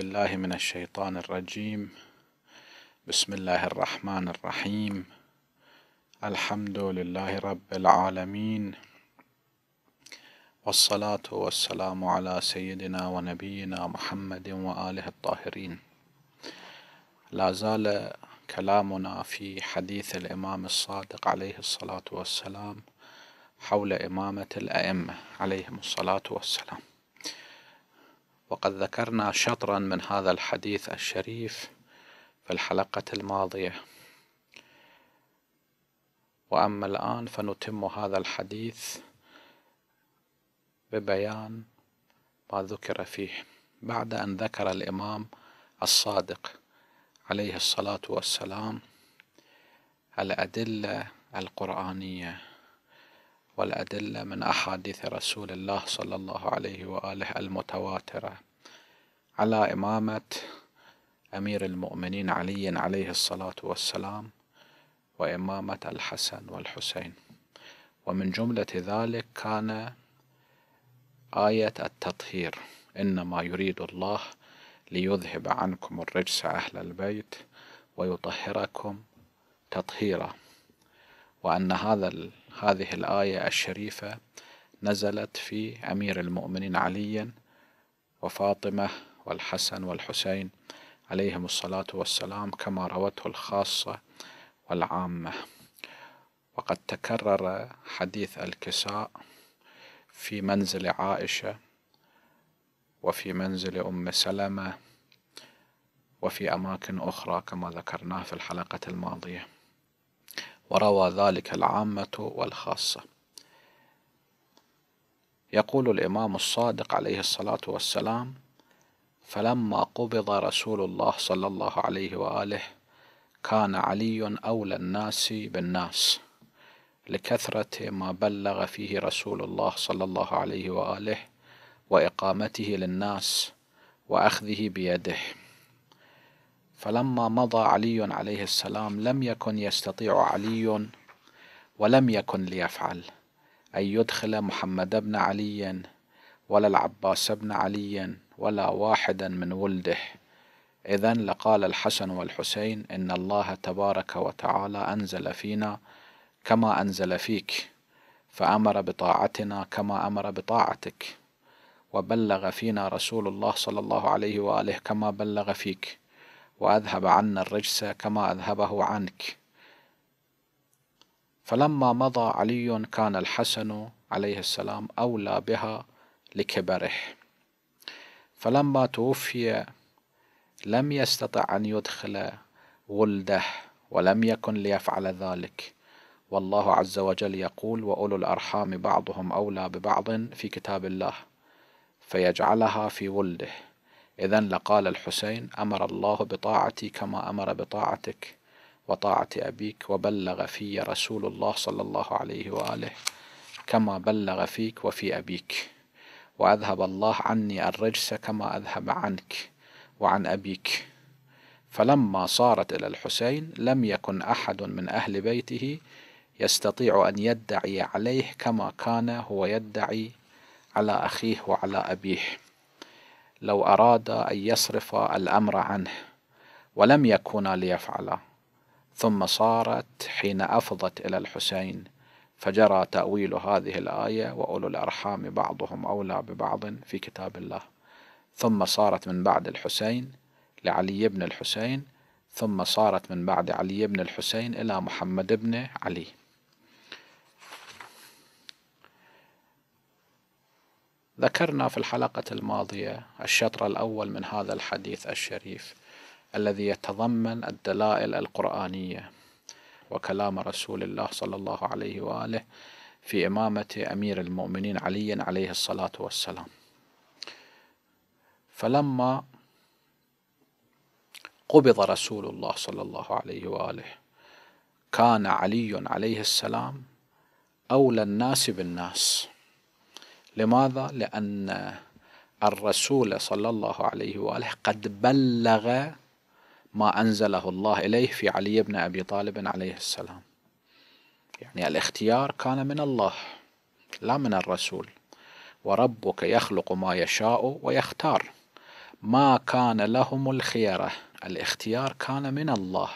بالله من الشيطان الرجيم بسم الله الرحمن الرحيم الحمد لله رب العالمين والصلاة والسلام على سيدنا ونبينا محمد وآله الطاهرين لا زال كلامنا في حديث الإمام الصادق عليه الصلاة والسلام حول إمامة الأئمة عليهم الصلاة والسلام وقد ذكرنا شطرا من هذا الحديث الشريف في الحلقة الماضية وأما الآن فنتم هذا الحديث ببيان ما ذكر فيه بعد أن ذكر الإمام الصادق عليه الصلاة والسلام الأدلة القرآنية والأدلة من أحاديث رسول الله صلى الله عليه وآله المتواترة على إمامة أمير المؤمنين علي عليه الصلاة والسلام وإمامة الحسن والحسين ومن جملة ذلك كان آية التطهير إنما يريد الله ليذهب عنكم الرجس أهل البيت ويطهركم تطهيرا وأن هذا هذه الآية الشريفة نزلت في أمير المؤمنين علي وفاطمة والحسن والحسين عليهم الصلاة والسلام كما روته الخاصة والعامة وقد تكرر حديث الكساء في منزل عائشة وفي منزل أم سلمة وفي أماكن أخرى كما ذكرناه في الحلقة الماضية وروى ذلك العامة والخاصة يقول الإمام الصادق عليه الصلاة والسلام فلما قبض رسول الله صلى الله عليه وآله كان علي أولى الناس بالناس لكثرة ما بلغ فيه رسول الله صلى الله عليه وآله وإقامته للناس وأخذه بيده فلما مضى علي عليه السلام لم يكن يستطيع علي ولم يكن ليفعل أن يدخل محمد بن علي ولا العباس بن علي ولا واحدا من ولده إذن لقال الحسن والحسين إن الله تبارك وتعالى أنزل فينا كما أنزل فيك فأمر بطاعتنا كما أمر بطاعتك وبلغ فينا رسول الله صلى الله عليه وآله كما بلغ فيك وأذهب عنا الرجس كما أذهبه عنك فلما مضى علي كان الحسن عليه السلام أولى بها لكبره فلما توفي لم يستطع أن يدخل ولده ولم يكن ليفعل ذلك والله عز وجل يقول وأولو الأرحام بعضهم أولى ببعض في كتاب الله فيجعلها في ولده إذا لقال الحسين أمر الله بطاعتي كما أمر بطاعتك وطاعة أبيك وبلغ في رسول الله صلى الله عليه وآله كما بلغ فيك وفي أبيك وأذهب الله عني الرجس كما أذهب عنك وعن أبيك فلما صارت إلى الحسين لم يكن أحد من أهل بيته يستطيع أن يدعي عليه كما كان هو يدعي على أخيه وعلى أبيه لو أراد أن يصرف الأمر عنه ولم يكن ليفعله ثم صارت حين أفضت إلى الحسين فجرى تأويل هذه الآية وأولو الأرحام بعضهم أولى ببعض في كتاب الله ثم صارت من بعد الحسين لعلي بن الحسين ثم صارت من بعد علي بن الحسين إلى محمد بن علي ذكرنا في الحلقة الماضية الشطر الأول من هذا الحديث الشريف الذي يتضمن الدلائل القرآنية وكلام رسول الله صلى الله عليه وآله في إمامة أمير المؤمنين علي عليه الصلاة والسلام فلما قبض رسول الله صلى الله عليه وآله كان علي عليه السلام أولى الناس بالناس لماذا؟ لأن الرسول صلى الله عليه وآله قد بلغ ما أنزله الله إليه في علي بن أبي طالب عليه السلام يعني الاختيار كان من الله لا من الرسول وربك يخلق ما يشاء ويختار ما كان لهم الخيره الاختيار كان من الله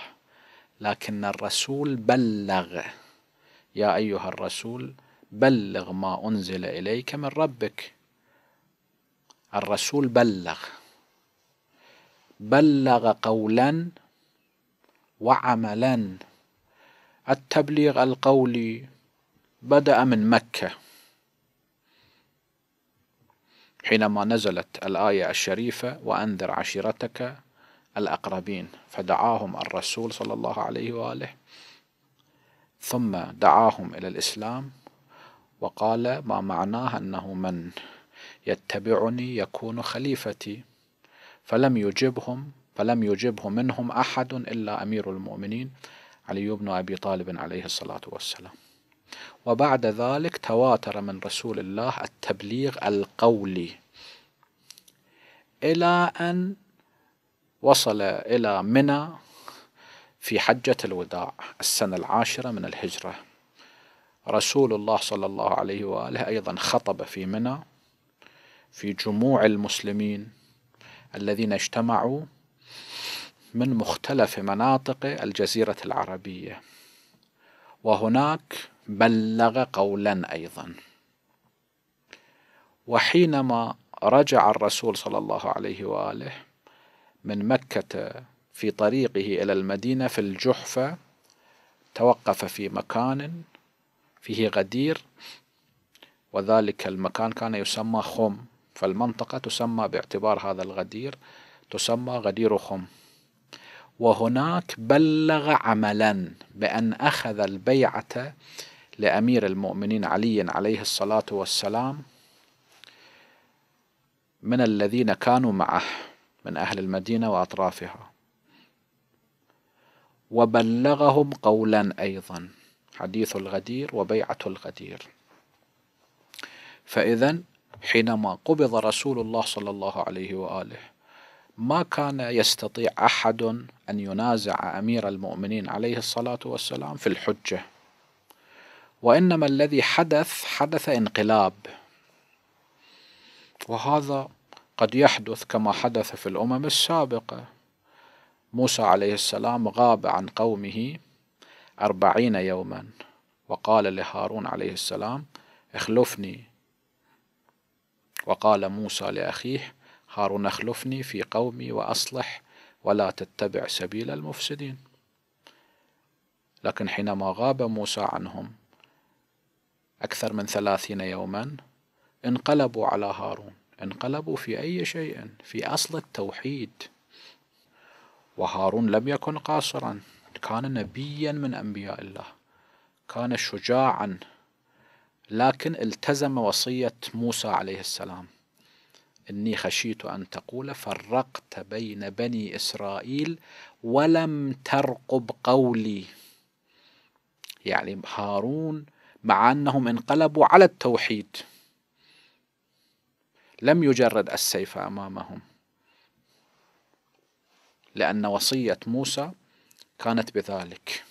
لكن الرسول بلغ يا ايها الرسول بلغ ما أنزل إليك من ربك الرسول بلغ بلغ قولا وعملا التبليغ القولي بدأ من مكة حينما نزلت الآية الشريفة وأنذر عشيرتك الأقربين فدعاهم الرسول صلى الله عليه وآله ثم دعاهم إلى الإسلام وقال ما معناه أنه من يتبعني يكون خليفتي فلم يجبهم فلم يجبه منهم أحد إلا أمير المؤمنين علي بن أبي طالب عليه الصلاة والسلام وبعد ذلك تواتر من رسول الله التبليغ القولي إلى أن وصل إلى منى في حجة الوداع السنة العاشرة من الهجرة رسول الله صلى الله عليه واله ايضا خطب في منى في جموع المسلمين الذين اجتمعوا من مختلف مناطق الجزيره العربيه وهناك بلغ قولا ايضا وحينما رجع الرسول صلى الله عليه واله من مكه في طريقه الى المدينه في الجحفه توقف في مكان فيه غدير وذلك المكان كان يسمى خم فالمنطقة تسمى باعتبار هذا الغدير تسمى غدير خم وهناك بلغ عملا بأن أخذ البيعة لأمير المؤمنين علي عليه الصلاة والسلام من الذين كانوا معه من أهل المدينة وأطرافها وبلغهم قولا أيضا حديث الغدير وبيعة الغدير فإذا حينما قبض رسول الله صلى الله عليه وآله ما كان يستطيع أحد أن ينازع أمير المؤمنين عليه الصلاة والسلام في الحجة وإنما الذي حدث حدث انقلاب وهذا قد يحدث كما حدث في الأمم السابقة موسى عليه السلام غاب عن قومه أربعين يوما وقال لهارون عليه السلام اخلفني وقال موسى لأخيه هارون اخلفني في قومي وأصلح ولا تتبع سبيل المفسدين لكن حينما غاب موسى عنهم أكثر من ثلاثين يوما انقلبوا على هارون انقلبوا في أي شيء في أصل التوحيد وهارون لم يكن قاصرا كان نبيا من أنبياء الله كان شجاعا لكن التزم وصية موسى عليه السلام إني خشيت أن تقول فرقت بين بني إسرائيل ولم ترقب قولي يعني هارون مع أنهم انقلبوا على التوحيد لم يجرد السيف أمامهم لأن وصية موسى كانت بذلك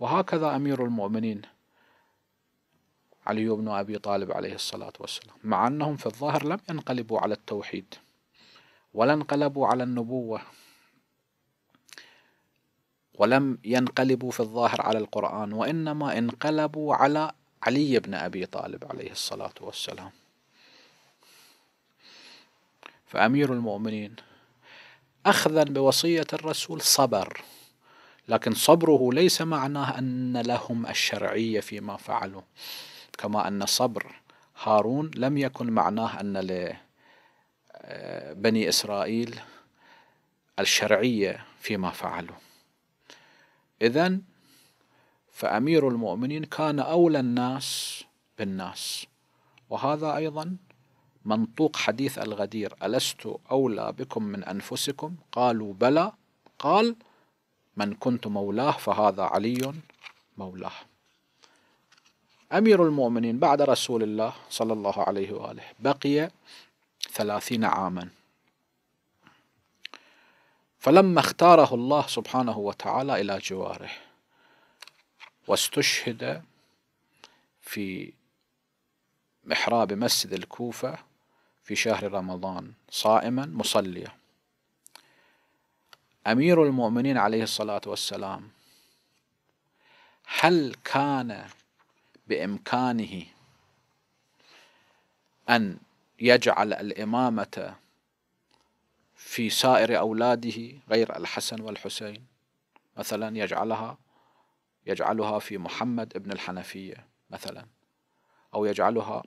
وهكذا أمير المؤمنين علي بن أبي طالب عليه الصلاة والسلام مع أنهم في الظاهر لم ينقلبوا على التوحيد ولا انقلبوا على النبوة ولم ينقلبوا في الظاهر على القرآن وإنما انقلبوا على علي بن أبي طالب عليه الصلاة والسلام فأمير المؤمنين أخذا بوصية الرسول صبر لكن صبره ليس معناه أن لهم الشرعية فيما فعلوا كما أن صبر هارون لم يكن معناه أن لبني آه، إسرائيل الشرعية فيما فعلوا إذا فأمير المؤمنين كان أولى الناس بالناس وهذا أيضا منطوق حديث الغدير ألست أولى بكم من أنفسكم قالوا بلى قال من كنت مولاه فهذا علي مولاه أمير المؤمنين بعد رسول الله صلى الله عليه وآله بقي ثلاثين عاما فلما اختاره الله سبحانه وتعالى إلى جواره واستشهد في محراب مسجد الكوفة في شهر رمضان صائما مصليا أمير المؤمنين عليه الصلاة والسلام هل كان بإمكانه أن يجعل الإمامة في سائر أولاده غير الحسن والحسين مثلا يجعلها يجعلها في محمد ابن الحنفية مثلا أو يجعلها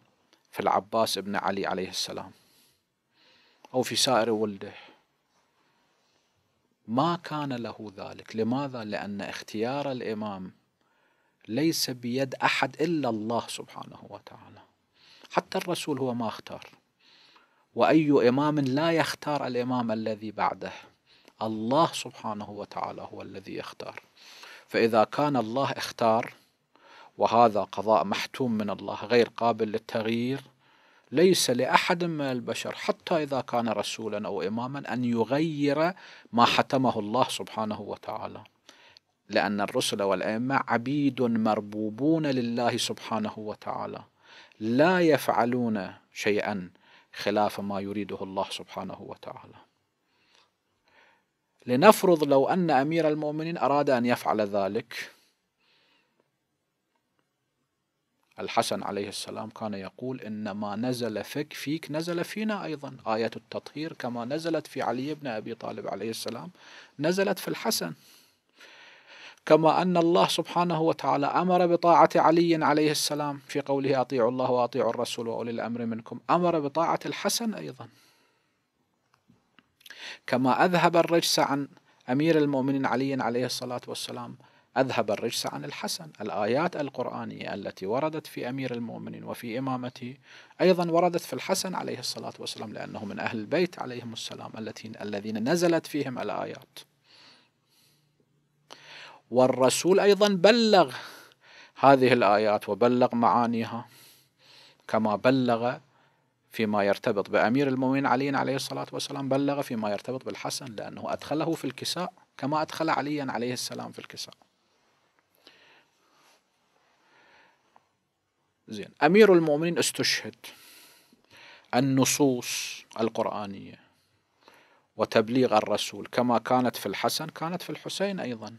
في العباس بن علي عليه السلام أو في سائر ولده ما كان له ذلك لماذا؟ لأن اختيار الإمام ليس بيد أحد إلا الله سبحانه وتعالى حتى الرسول هو ما اختار وأي إمام لا يختار الإمام الذي بعده الله سبحانه وتعالى هو الذي يختار فإذا كان الله اختار وهذا قضاء محتوم من الله غير قابل للتغيير ليس لأحد من البشر حتى إذا كان رسولا أو إماما أن يغير ما حتمه الله سبحانه وتعالى لأن الرسل والأئمة عبيد مربوبون لله سبحانه وتعالى لا يفعلون شيئا خلاف ما يريده الله سبحانه وتعالى لنفرض لو أن أمير المؤمنين أراد أن يفعل ذلك الحسن عليه السلام كان يقول إن ما نزل فيك فيك نزل فينا أيضا آية التطهير كما نزلت في علي بن أبي طالب عليه السلام نزلت في الحسن كما أن الله سبحانه وتعالى أمر بطاعة علي عليه السلام في قوله أطيعوا الله وأطيعوا الرسول وأولي الأمر منكم أمر بطاعة الحسن أيضا كما أذهب الرجس عن أمير المؤمنين علي عليه الصلاة والسلام أذهب الرجس عن الحسن الآيات القرآنية التي وردت في أمير المؤمنين وفي إمامته أيضا وردت في الحسن عليه الصلاة والسلام لأنه من أهل البيت عليهم السلام الذين نزلت فيهم الآيات والرسول أيضا بلغ هذه الآيات وبلغ معانيها كما بلغ فيما يرتبط بأمير المؤمنين علي عليه الصلاة والسلام بلغ فيما يرتبط بالحسن لأنه أدخله في الكساء كما أدخل عليا عليه السلام في الكساء زين أمير المؤمنين استشهد النصوص القرآنية وتبليغ الرسول كما كانت في الحسن كانت في الحسين أيضا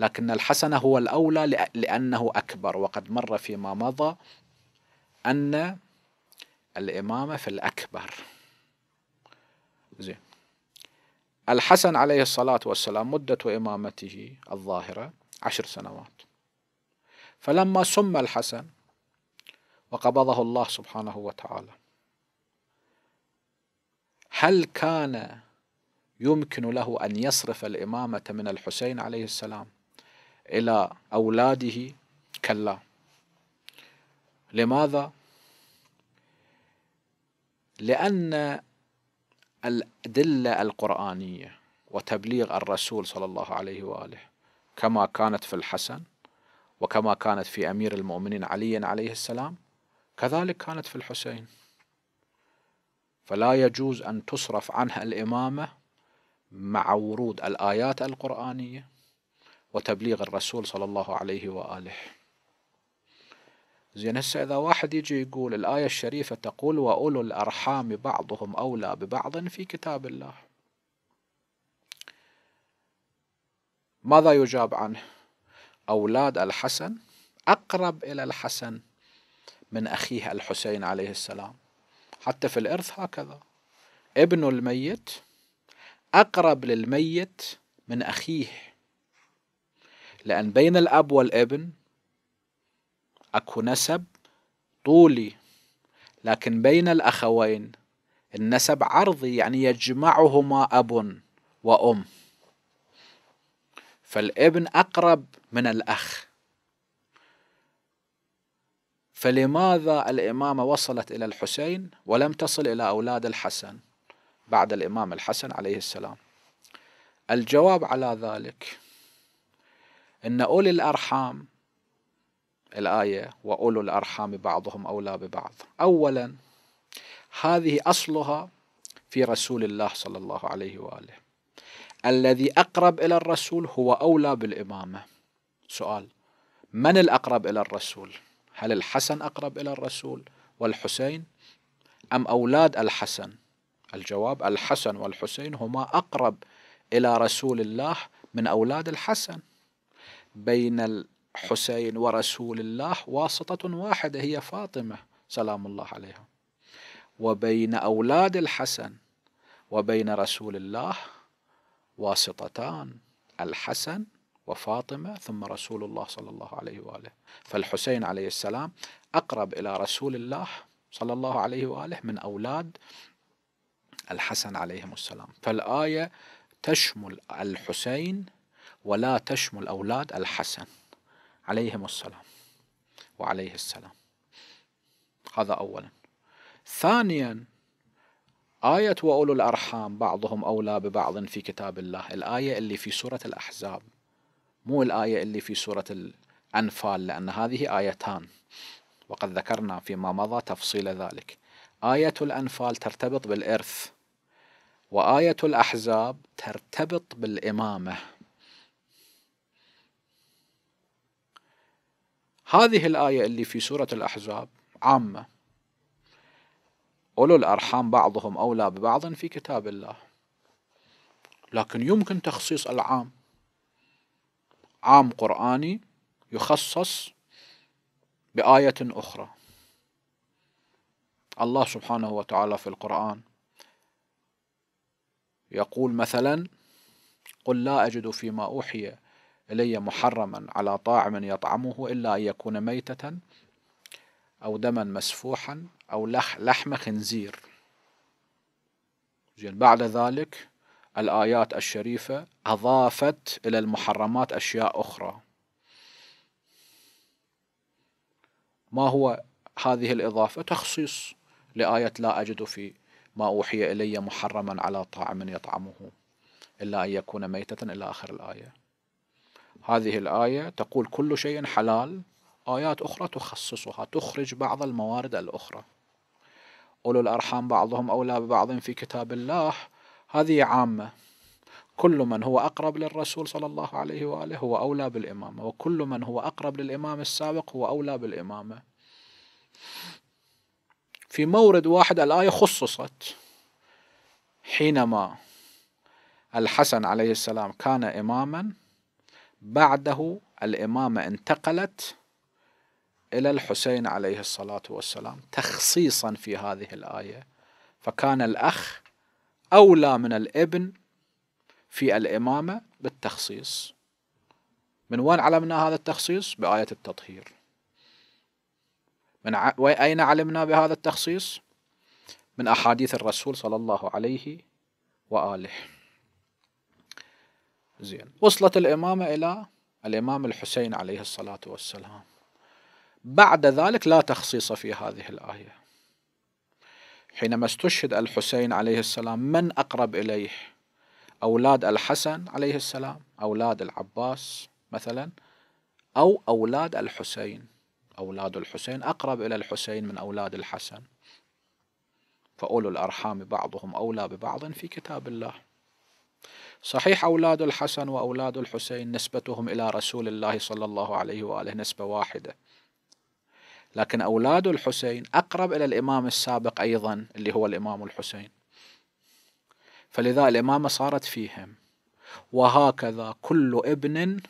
لكن الحسن هو الأولى لأنه أكبر وقد مر فيما مضى أن الإمامة في الأكبر زين الحسن عليه الصلاة والسلام مدة إمامته الظاهرة عشر سنوات فلما سمى الحسن وقبضه الله سبحانه وتعالى هل كان يمكن له ان يصرف الامامه من الحسين عليه السلام الى اولاده كلا لماذا لان الادله القرانيه وتبليغ الرسول صلى الله عليه واله كما كانت في الحسن وكما كانت في امير المؤمنين علي عليه السلام كذلك كانت في الحسين فلا يجوز أن تصرف عنها الإمامة مع ورود الآيات القرآنية وتبليغ الرسول صلى الله عليه وآله زين هسه إذا واحد يجي يقول الآية الشريفة تقول وأولو الأرحام بعضهم أولى ببعض في كتاب الله ماذا يجاب عنه؟ أولاد الحسن أقرب إلى الحسن من أخيه الحسين عليه السلام حتى في الإرث هكذا ابن الميت أقرب للميت من أخيه لأن بين الأب والابن أكو نسب طولي لكن بين الأخوين النسب عرضي يعني يجمعهما أب وأم فالابن أقرب من الأخ فلماذا الإمامة وصلت إلى الحسين ولم تصل إلى أولاد الحسن بعد الإمام الحسن عليه السلام الجواب على ذلك إن أولي الأرحام الآية وأولو الأرحام بعضهم أولى ببعض أولا هذه أصلها في رسول الله صلى الله عليه وآله الذي أقرب إلى الرسول هو أولى بالإمامة سؤال من الأقرب إلى الرسول؟ هل الحسن أقرب إلى الرسول والحسين أم أولاد الحسن الجواب الحسن والحسين هما أقرب إلى رسول الله من أولاد الحسن بين الحسين ورسول الله واسطة واحدة هي فاطمة سلام الله عليها وبين أولاد الحسن وبين رسول الله واسطتان الحسن وفاطمة ثم رسول الله صلى الله عليه وآله فالحسين عليه السلام أقرب إلى رسول الله صلى الله عليه وآله من أولاد الحسن عليهم السلام فالآية تشمل الحسين ولا تشمل أولاد الحسن عليهم السلام وعليه السلام هذا أولا ثانيا آية وأولو الأرحام بعضهم أولى ببعض في كتاب الله الآية اللي في سورة الأحزاب مو الآية اللي في سورة الأنفال لأن هذه آيتان وقد ذكرنا فيما مضى تفصيل ذلك آية الأنفال ترتبط بالإرث وآية الأحزاب ترتبط بالإمامة هذه الآية اللي في سورة الأحزاب عامة أولو الأرحام بعضهم أولى ببعض في كتاب الله لكن يمكن تخصيص العام عام قرآني يخصص بآية أخرى الله سبحانه وتعالى في القرآن يقول مثلا قل لا أجد فيما أوحي إلي محرما على طاعم يطعمه إلا أن يكون ميتة أو دما مسفوحا أو لحم خنزير زين بعد ذلك الآيات الشريفة أضافت إلى المحرمات أشياء أخرى ما هو هذه الإضافة تخصيص لآية لا أجد في ما أوحي إلي محرما على طاعم يطعمه إلا أن يكون ميتة إلى آخر الآية هذه الآية تقول كل شيء حلال آيات أخرى تخصصها تخرج بعض الموارد الأخرى أولو الأرحام بعضهم أولى ببعض في كتاب الله هذه عامة كل من هو أقرب للرسول صلى الله عليه وآله هو أولى بالإمامة وكل من هو أقرب للإمام السابق هو أولى بالإمامة في مورد واحد الآية خصصت حينما الحسن عليه السلام كان إماما بعده الإمامة انتقلت إلى الحسين عليه الصلاة والسلام تخصيصا في هذه الآية فكان الأخ أولى من الابن في الإمامة بالتخصيص من وين علمنا هذا التخصيص؟ بآية التطهير من ع... أين علمنا بهذا التخصيص؟ من أحاديث الرسول صلى الله عليه وآله زين وصلت الإمامة إلى الإمام الحسين عليه الصلاة والسلام بعد ذلك لا تخصيص في هذه الآية حينما استشهد الحسين عليه السلام من أقرب إليه أولاد الحسن عليه السلام أولاد العباس مثلا أو أولاد الحسين أولاد الحسين أقرب إلى الحسين من أولاد الحسن فأولو الأرحام بعضهم أولى ببعض في كتاب الله صحيح أولاد الحسن وأولاد الحسين نسبتهم إلى رسول الله صلى الله عليه وآله نسبة واحدة لكن أولاد الحسين أقرب إلى الإمام السابق أيضا اللي هو الإمام الحسين فلذا الإمامة صارت فيهم وهكذا كل ابن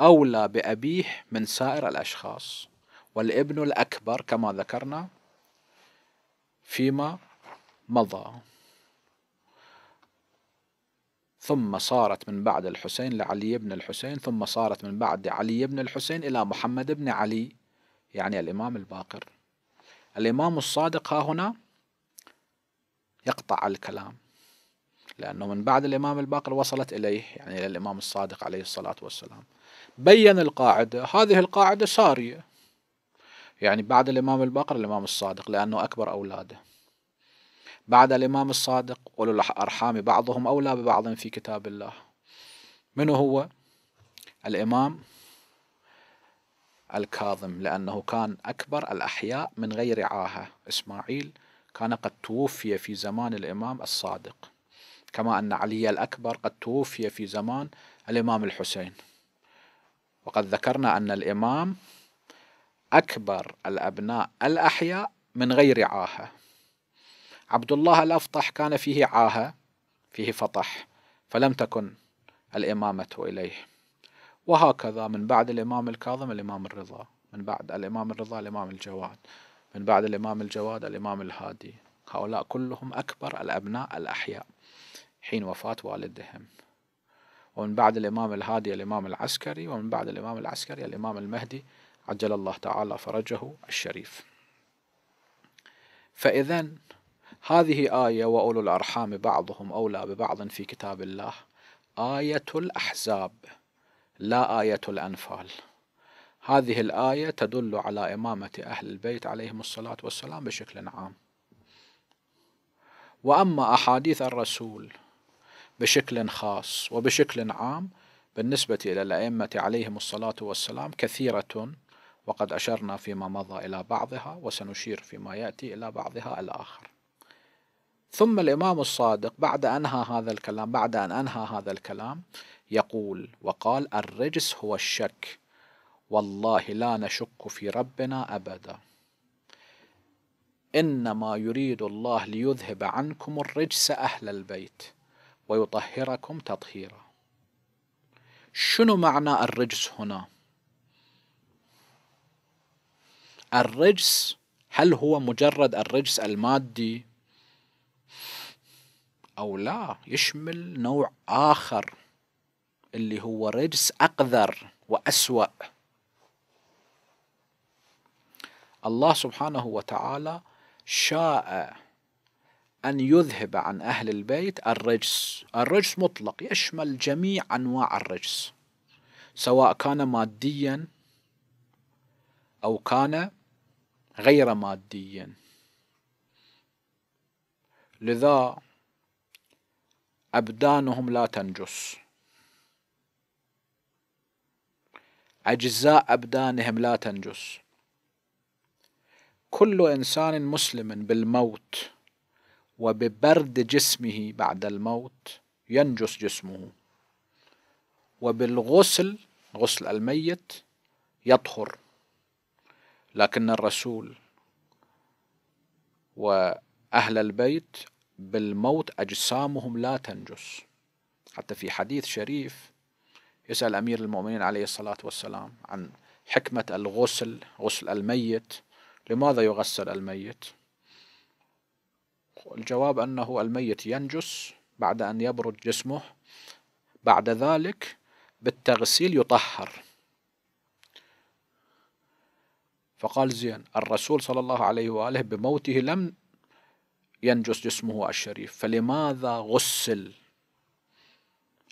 أولى بأبيه من سائر الأشخاص والابن الأكبر كما ذكرنا فيما مضى ثم صارت من بعد الحسين لعلي بن الحسين ثم صارت من بعد علي بن الحسين إلى محمد بن علي يعني الإمام الباقر الإمام الصادق ها هنا يقطع الكلام لأنه من بعد الإمام الباقر وصلت إليه يعني إلى الإمام الصادق عليه الصلاة والسلام بين القاعدة هذه القاعدة سارية يعني بعد الإمام الباقر الإمام الصادق لأنه أكبر أولاده بعد الإمام الصادق أولو الأرحام بعضهم أولى ببعض في كتاب الله من هو الإمام الكاظم لأنه كان أكبر الأحياء من غير عاهة إسماعيل كان قد توفي في زمان الإمام الصادق كما أن علي الأكبر قد توفي في زمان الإمام الحسين وقد ذكرنا أن الإمام أكبر الأبناء الأحياء من غير عاهة عبد الله الأفطح كان فيه عاهة فيه فطح فلم تكن الإمامة إليه وهكذا من بعد الإمام الكاظم الإمام الرضا من بعد الإمام الرضا الإمام الجواد من بعد الإمام الجواد الإمام الهادي هؤلاء كلهم أكبر الأبناء الأحياء حين وفاة والدهم ومن بعد الإمام الهادي الإمام العسكري ومن بعد الإمام العسكري الإمام المهدي عجل الله تعالى فرجه الشريف فإذا هذه آية وأولو الأرحام بعضهم أولى ببعض في كتاب الله آية الأحزاب لا آية الأنفال هذه الآية تدل على إمامة أهل البيت عليهم الصلاة والسلام بشكل عام وأما أحاديث الرسول بشكل خاص وبشكل عام بالنسبة إلى الأئمة عليهم الصلاة والسلام كثيرة وقد أشرنا فيما مضى إلى بعضها وسنشير فيما يأتي إلى بعضها الآخر ثم الإمام الصادق بعد أنهى هذا الكلام بعد أن أنهى هذا الكلام يقول وقال الرجس هو الشك والله لا نشك في ربنا أبدا إنما يريد الله ليذهب عنكم الرجس أهل البيت ويطهركم تطهيرا شنو معنى الرجس هنا الرجس هل هو مجرد الرجس المادي أو لا يشمل نوع آخر اللي هو رجس أقذر وأسوأ الله سبحانه وتعالى شاء أن يذهب عن أهل البيت الرجس الرجس مطلق يشمل جميع أنواع الرجس سواء كان ماديا أو كان غير ماديا لذا أبدانهم لا تنجس أجزاء أبدانهم لا تنجس كل إنسان مسلم بالموت وببرد جسمه بعد الموت ينجس جسمه وبالغسل غسل الميت يطهر لكن الرسول وأهل البيت بالموت أجسامهم لا تنجس حتى في حديث شريف يسأل أمير المؤمنين عليه الصلاة والسلام عن حكمة الغسل غسل الميت لماذا يغسل الميت الجواب أنه الميت ينجس بعد أن يبرد جسمه بعد ذلك بالتغسيل يطهر فقال زين الرسول صلى الله عليه وآله بموته لم ينجس جسمه الشريف فلماذا غسل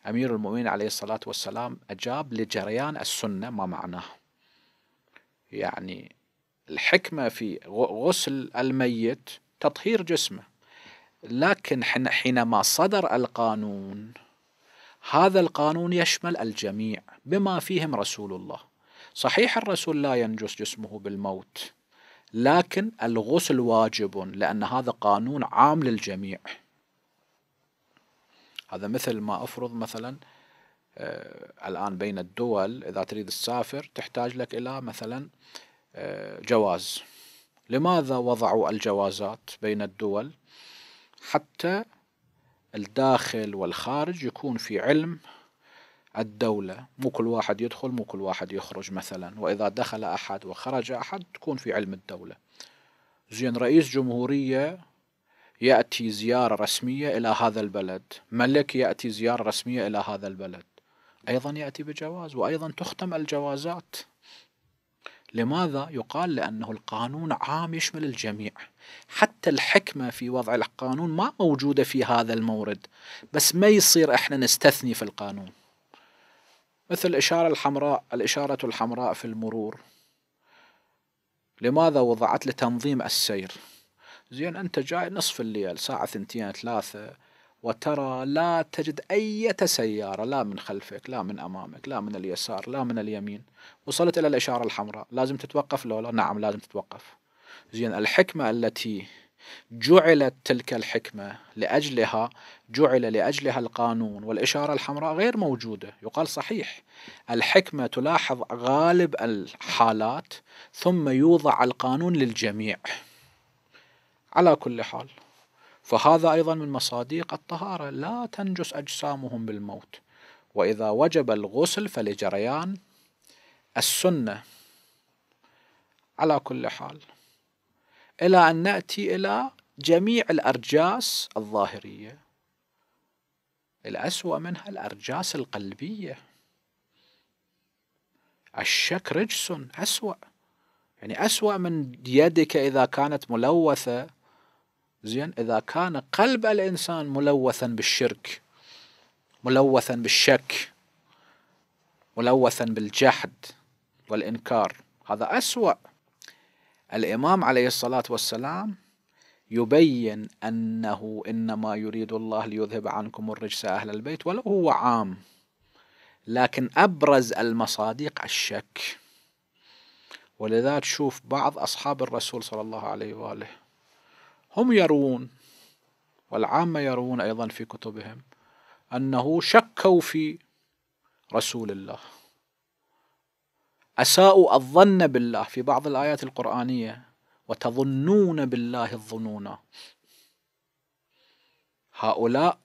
أمير المؤمنين عليه الصلاة والسلام أجاب لجريان السنة ما معناه يعني الحكمة في غسل الميت تطهير جسمه لكن حينما صدر القانون هذا القانون يشمل الجميع بما فيهم رسول الله صحيح الرسول لا ينجس جسمه بالموت لكن الغسل واجب لأن هذا قانون عام للجميع هذا مثل ما أفرض مثلا آه، الآن بين الدول إذا تريد تسافر تحتاج لك إلى مثلا آه، جواز لماذا وضعوا الجوازات بين الدول حتى الداخل والخارج يكون في علم الدولة مو كل واحد يدخل مو كل واحد يخرج مثلا وإذا دخل أحد وخرج أحد تكون في علم الدولة زين رئيس جمهورية يأتي زيارة رسمية إلى هذا البلد ملك يأتي زيارة رسمية إلى هذا البلد أيضا يأتي بجواز وأيضا تختم الجوازات لماذا يقال لأنه القانون عام يشمل الجميع حتى الحكمة في وضع القانون ما موجودة في هذا المورد بس ما يصير إحنا نستثني في القانون مثل الإشارة الحمراء الإشارة الحمراء في المرور لماذا وضعت لتنظيم السير زين أنت جاي نصف الليل ساعة ثنتين ثلاثة وترى لا تجد أي سيارة لا من خلفك لا من أمامك لا من اليسار لا من اليمين وصلت إلى الإشارة الحمراء لازم تتوقف لو لا نعم لازم تتوقف زين الحكمة التي جعلت تلك الحكمة لأجلها جعل لأجلها القانون والإشارة الحمراء غير موجودة يقال صحيح الحكمة تلاحظ غالب الحالات ثم يوضع القانون للجميع على كل حال فهذا أيضا من مصادق الطهارة لا تنجس أجسامهم بالموت وإذا وجب الغسل فلجريان السنة على كل حال إلى أن نأتي إلى جميع الأرجاس الظاهرية الأسوأ منها الأرجاس القلبية الشك رجس أسوأ يعني أسوأ من يدك إذا كانت ملوثة زين إذا كان قلب الإنسان ملوثا بالشرك ملوثا بالشك ملوثا بالجحد والإنكار هذا أسوأ الإمام عليه الصلاة والسلام يبين أنه إنما يريد الله ليذهب عنكم الرجس أهل البيت ولو هو عام لكن أبرز المصادق الشك ولذا تشوف بعض أصحاب الرسول صلى الله عليه وآله هم يروون والعامة يروون أيضا في كتبهم أنه شكوا في رسول الله أساءوا الظن بالله في بعض الآيات القرآنية وتظنون بالله الظنونا هؤلاء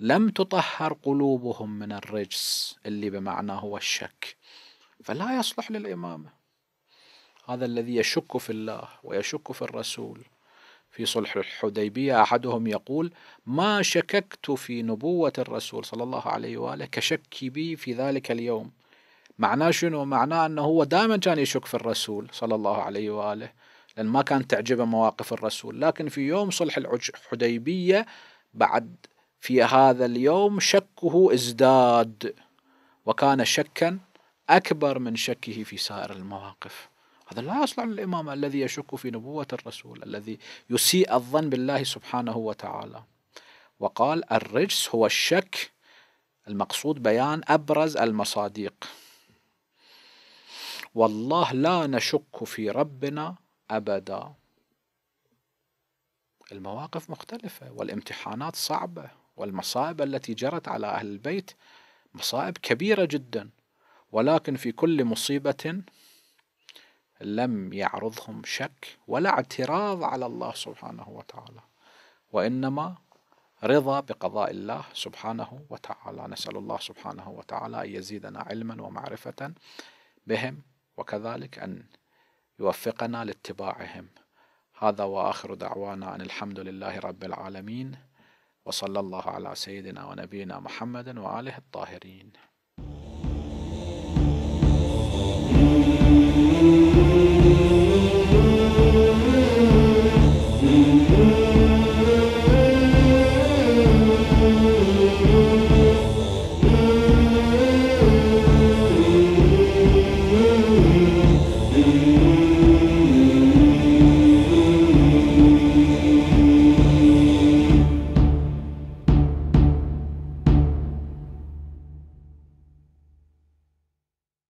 لم تطهر قلوبهم من الرجس اللي بمعنى هو الشك فلا يصلح للإمامة هذا الذي يشك في الله ويشك في الرسول في صلح الحديبية أحدهم يقول ما شككت في نبوة الرسول صلى الله عليه وآله كشكي بي في ذلك اليوم معناه شنو معناه أنه هو دائما كان يشك في الرسول صلى الله عليه وآله لأن ما كان تعجبه مواقف الرسول لكن في يوم صلح الحديبية بعد في هذا اليوم شكه ازداد وكان شكا أكبر من شكه في سائر المواقف هذا لا يصلح للإمام الذي يشك في نبوة الرسول الذي يسيء الظن بالله سبحانه وتعالى وقال الرجس هو الشك المقصود بيان أبرز المصاديق والله لا نشك في ربنا أبدا المواقف مختلفة والامتحانات صعبة والمصائب التي جرت على أهل البيت مصائب كبيرة جدا ولكن في كل مصيبة لم يعرضهم شك ولا اعتراض على الله سبحانه وتعالى وإنما رضا بقضاء الله سبحانه وتعالى نسأل الله سبحانه وتعالى أن يزيدنا علما ومعرفة بهم وكذلك أن يوفقنا لاتباعهم هذا وآخر دعوانا أن الحمد لله رب العالمين وصلى الله على سيدنا ونبينا محمد وآله الطاهرين